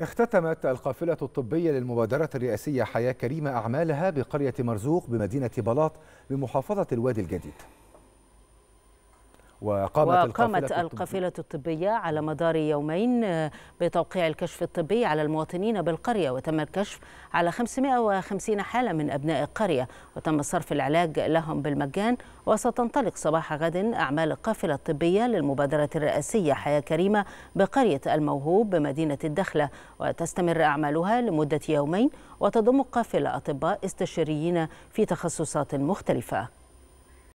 اختتمت القافلة الطبية للمبادرة الرئاسية حياة كريمة أعمالها بقرية مرزوق بمدينة بلاط بمحافظة الوادي الجديد وقامت, وقامت القافلة, القافلة الطبية على مدار يومين بتوقيع الكشف الطبي على المواطنين بالقرية وتم الكشف على 550 حالة من أبناء القرية وتم صرف العلاج لهم بالمجان وستنطلق صباح غد أعمال القافلة الطبية للمبادرة الرئاسية حياة كريمة بقرية الموهوب بمدينة الدخلة وتستمر أعمالها لمدة يومين وتضم القافلة أطباء استشاريين في تخصصات مختلفة